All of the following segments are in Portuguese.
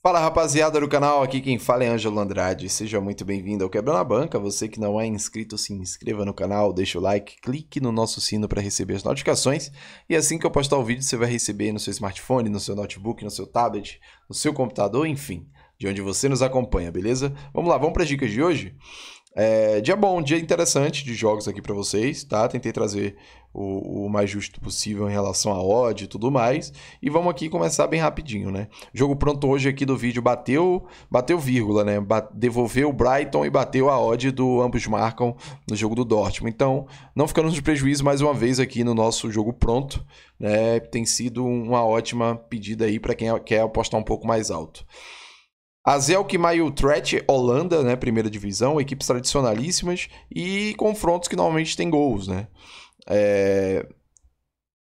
Fala rapaziada do canal, aqui quem fala é Ângelo Andrade, seja muito bem-vindo ao Quebra na Banca. Você que não é inscrito, se inscreva no canal, deixa o like, clique no nosso sino para receber as notificações e assim que eu postar o vídeo você vai receber no seu smartphone, no seu notebook, no seu tablet, no seu computador, enfim, de onde você nos acompanha, beleza? Vamos lá, vamos para as dicas de hoje? É, dia bom, dia interessante de jogos aqui para vocês, tá? Tentei trazer o, o, mais justo possível em relação a odd e tudo mais. E vamos aqui começar bem rapidinho, né? Jogo pronto hoje aqui do vídeo bateu, bateu vírgula, né? devolveu o Brighton e bateu a odd do ambos marcam no jogo do Dortmund. Então, não ficando de prejuízo mais uma vez aqui no nosso jogo pronto, né? Tem sido uma ótima pedida aí para quem é, quer apostar um pouco mais alto. A Zelkma e Utrecht, Holanda, né? Primeira divisão, equipes tradicionalíssimas e confrontos que normalmente tem gols, né? É...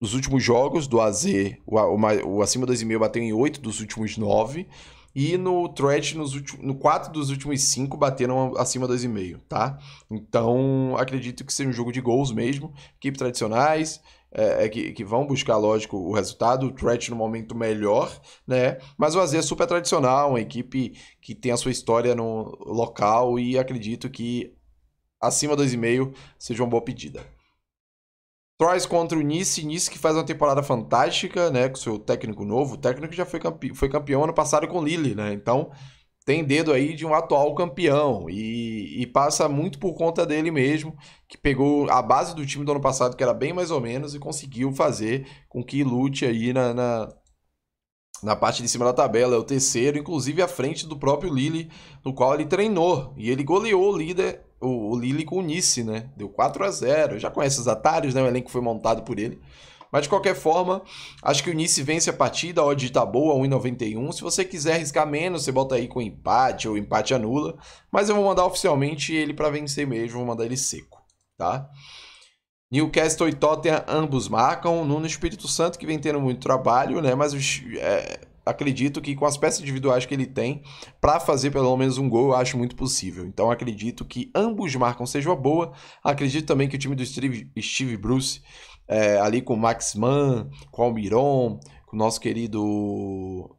últimos jogos do AZ, o, o, o acima 2,5 bateu em 8 dos últimos 9. E no Threat, nos últimos, no 4 dos últimos 5 bateram acima 2,5, tá? Então, acredito que seja um jogo de gols mesmo. equipes tradicionais, é, é, que, que, vão buscar, lógico, o resultado, o Threat no momento melhor, né? Mas o AZ é super tradicional, uma equipe que tem a sua história no local e acredito que acima 2,5 seja uma boa pedida. Troyes contra o Nice, Nice que faz uma temporada fantástica, né, com seu técnico novo, o técnico já foi, campe... foi campeão ano passado com o Lille, né, então tem dedo aí de um atual campeão e, e, passa muito por conta dele mesmo, que pegou a base do time do ano passado, que era bem mais ou menos, e conseguiu fazer com que lute aí na, na, na parte de cima da tabela. É o terceiro, inclusive à frente do próprio Lille, no qual ele treinou. E ele goleou o líder, o, Lille com o Nice, né? Deu 4 a 0 Já conhece os atalhos, né? O elenco foi montado por ele. Mas de qualquer forma, acho que o Nice vence a partida, a odd tá boa, 1,91. Se você quiser arriscar menos, você bota aí com empate ou empate anula. Mas eu vou mandar oficialmente ele para vencer mesmo, vou mandar ele seco, tá? Newcastle e Tottenham ambos marcam. Nuno Espírito Santo que vem tendo muito trabalho, né? Mas é, acredito que com as peças individuais que ele tem, para fazer pelo menos um gol, eu acho muito possível. Então acredito que ambos marcam seja uma boa. Acredito também que o time do Steve, Steve Bruce é, ali com o Max Mann, com o Almiron, com o nosso querido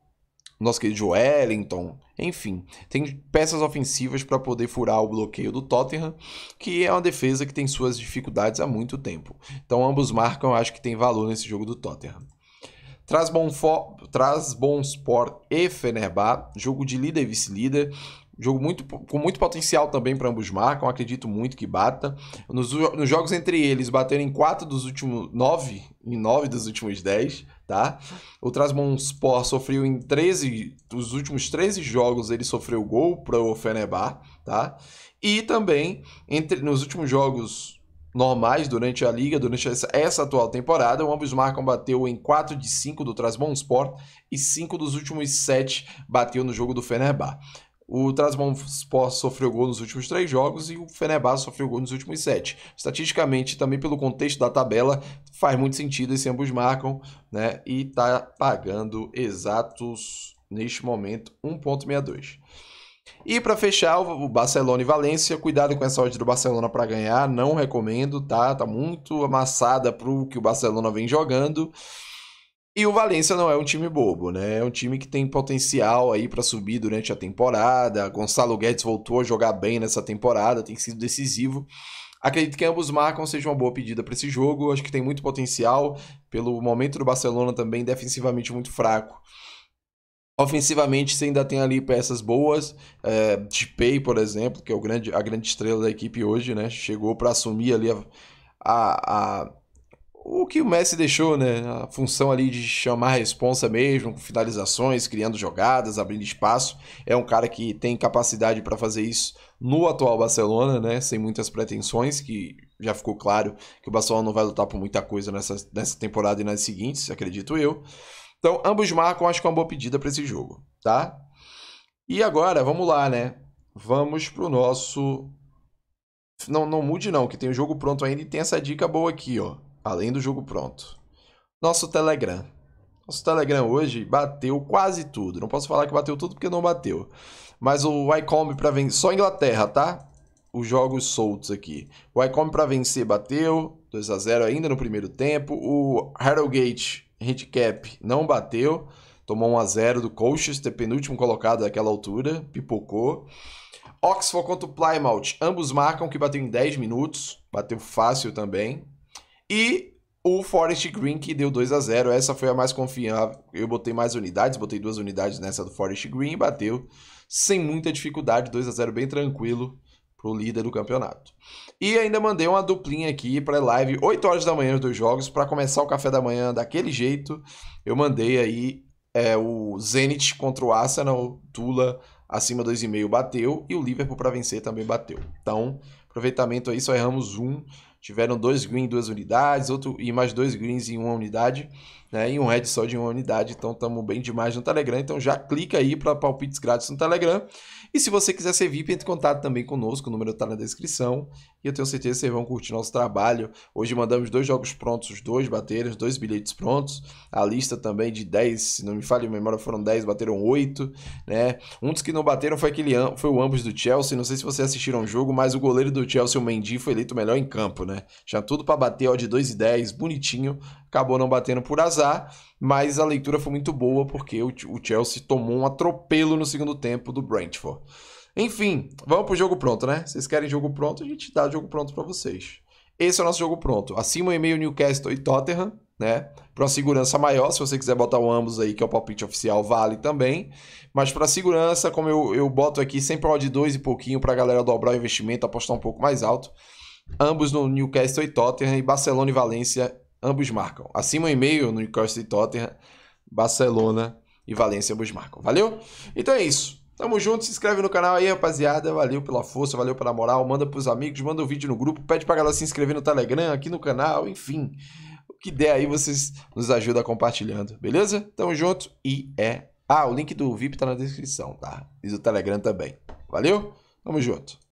nosso querido Wellington, enfim, tem peças ofensivas para poder furar o bloqueio do Tottenham, que é uma defesa que tem suas dificuldades há muito tempo. Então ambos marcam, acho que tem valor nesse jogo do Tottenham. Traz Bonsport e Fenerbah, jogo de líder e vice-líder. Jogo muito, com muito potencial também para ambos marcam, acredito muito que bata. Nos, nos jogos entre eles, bateram em 4 dos últimos 9, em 9 dos últimos 10, tá? O Trabzonspor sofreu em 13, os últimos 13 jogos ele sofreu gol para o Fenerbahçe, tá? E também entre nos últimos jogos normais durante a liga, durante essa, essa atual temporada, o ambos marcam bateu em 4 de 5 do Trabzonspor e 5 dos últimos 7 bateu no jogo do Fenerbahçe. O Trabzonspor sofreu gol nos últimos três jogos e o Fenerbahçe sofreu gol nos últimos sete. Estatisticamente, também pelo contexto da tabela, faz muito sentido esse ambos marcam, né? E tá pagando exatos neste momento 1.62. E para fechar, o Barcelona e Valência, cuidado com essa ordem do Barcelona para ganhar, não recomendo, tá? Tá muito amassada pro que o Barcelona vem jogando. E o Valencia não é um time bobo, né? É um time que tem potencial aí para subir durante a temporada. Gonçalo Guedes voltou a jogar bem nessa temporada, tem sido decisivo. Acredito que ambos marcam seja uma boa pedida para esse jogo. Acho que tem muito potencial pelo momento do Barcelona também defensivamente muito fraco. Ofensivamente, você ainda tem ali peças boas. É, por exemplo, que é o grande, a grande estrela da equipe hoje, né? Chegou para assumir ali a, a, a o que o Messi deixou, né? A função ali de chamar a responsa mesmo, com finalizações, criando jogadas, abrindo espaço. É um cara que tem capacidade para fazer isso no atual Barcelona, né? Sem muitas pretensões, que já ficou claro que o Barcelona não vai lutar por muita coisa nessa, nessa temporada e nas seguintes, acredito eu. Então, ambos marcam, acho que é uma boa pedida para esse jogo, tá? E agora, vamos lá, né? Vamos pro nosso. Não, não mude, não, que tem o jogo pronto ainda e tem essa dica boa aqui, ó além do jogo pronto. Nosso Telegram. Nosso Telegram hoje bateu quase tudo. Não posso falar que bateu tudo porque não bateu. Mas o iCombi para vencer. Só Inglaterra, tá? Os jogos soltos aqui. O iCombi para vencer bateu. 2 a 0 ainda no primeiro tempo. O Harrogate Handicap não bateu. Tomou 1 a 0 do Colchester, penúltimo colocado daquela altura. Pipocou. Oxford contra o Plymouth. Ambos marcam que bateu em 10 minutos. Bateu fácil também. E o Forest Green que deu 2 a 0 Essa foi a mais confiável. Eu botei mais unidades, botei duas unidades nessa do Forest Green e bateu sem muita dificuldade, 2 a 0 bem tranquilo pro líder do campeonato. E ainda mandei uma duplinha aqui para live 8 horas da manhã os dois jogos para começar o café da manhã daquele jeito. Eu mandei aí é, o Zenit contra o Arsenal, Tula acima 2,5 bateu e o Liverpool para vencer também bateu. Então, aproveitamento aí só erramos um tiveram dois green em duas unidades, outro e mais dois greens em uma unidade, né? E um red só de uma unidade. Então estamos bem demais no Telegram. Então já clica aí para palpites grátis no Telegram. E se você quiser ser VIP, entre em contato também conosco, o número está na descrição eu tenho certeza que vocês vão curtir nosso trabalho. Hoje mandamos dois jogos prontos, dois bateram, dois bilhetes prontos. A lista também de 10, se não me falha a memória, foram 10, bateram 8. Né? Um dos que não bateram foi, aquele, foi o ambos do Chelsea. Não sei se vocês assistiram o jogo, mas o goleiro do Chelsea, o Mendy, foi eleito melhor em campo. né? Tinha tudo para bater, ó, de 2 e 10, bonitinho. Acabou não batendo por azar mas a leitura foi muito boa porque o, Chelsea tomou um atropelo no segundo tempo do Brentford. Enfim, vamos pro jogo pronto, né? Vocês querem jogo pronto? A gente dá jogo pronto para vocês. Esse é o nosso jogo pronto. Acima e meio Newcastle e Tottenham, né? Para uma segurança maior, se você quiser botar o ambos aí, que é o palpite oficial, vale também. Mas para segurança, como eu, eu boto aqui sempre uma de dois e pouquinho para a galera dobrar o investimento, apostar um pouco mais alto. Ambos no Newcastle e Tottenham e Barcelona e Valência, ambos marcam. Acima e meio no Newcastle e Tottenham, Barcelona e Valência ambos marcam. Valeu? Então é isso. Tamo junto, se inscreve no canal aí, rapaziada. Valeu pela força, valeu pela moral. Manda pros amigos, manda o um vídeo no grupo, pede pra galera se inscrever no Telegram, aqui no canal, enfim. O que der aí, vocês nos ajudam compartilhando, beleza? Tamo junto e é. Ah, o link do VIP tá na descrição, tá? E do Telegram também. Valeu? Tamo junto.